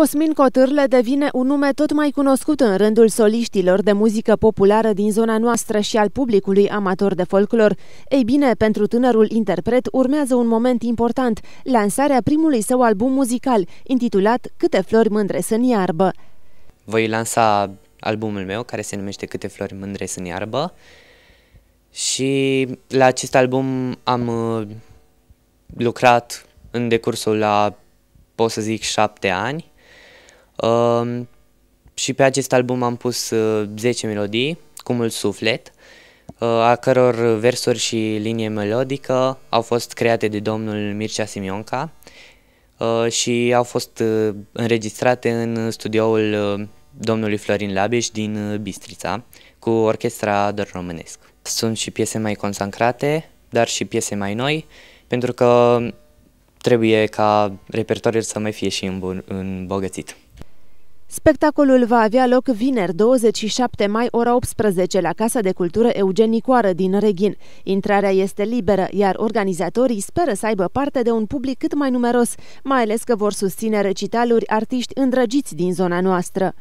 Cosmin Cotârle devine un nume tot mai cunoscut în rândul soliștilor de muzică populară din zona noastră și al publicului amator de folclor. Ei bine, pentru tânărul interpret urmează un moment important, lansarea primului său album muzical, intitulat Câte flori mândre sunt iarbă. Voi lansa albumul meu, care se numește Câte flori mândre sunt iarbă, și la acest album am uh, lucrat în decursul la, pot să zic, șapte ani Uh, și pe acest album am pus uh, 10 melodii cu mult suflet, uh, a căror versuri și linie melodică au fost create de domnul Mircea Simionca uh, și au fost uh, înregistrate în studioul uh, domnului Florin Labeș din uh, Bistrița cu orchestra Dor Românesc. Sunt și piese mai consacrate, dar și piese mai noi, pentru că trebuie ca repertoriul să mai fie și îmbogățit. Spectacolul va avea loc vineri 27 mai ora 18 la Casa de Cultură Eugen Nicoară din Reghin. Intrarea este liberă, iar organizatorii speră să aibă parte de un public cât mai numeros, mai ales că vor susține recitaluri artiști îndrăgiți din zona noastră.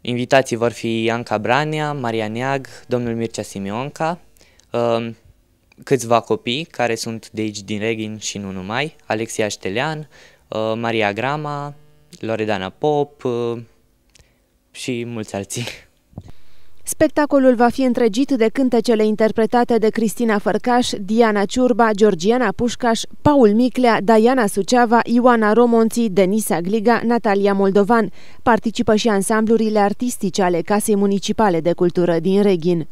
Invitații vor fi Ianca Brania, Maria Neag, domnul Mircea Simionca, um, câțiva copii care sunt de aici din Reghin și nu numai, Alexia Ștelean, uh, Maria Grama, Loredana Pop uh, și mulți alții. Spectacolul va fi întregit de cântecele interpretate de Cristina Fărcaș, Diana Ciurba, Georgiana Pușcaș, Paul Miclea, Diana Suceava, Ioana Romonții, Denisa Gliga, Natalia Moldovan. Participă și ansamblurile artistice ale Casei Municipale de Cultură din Reghin.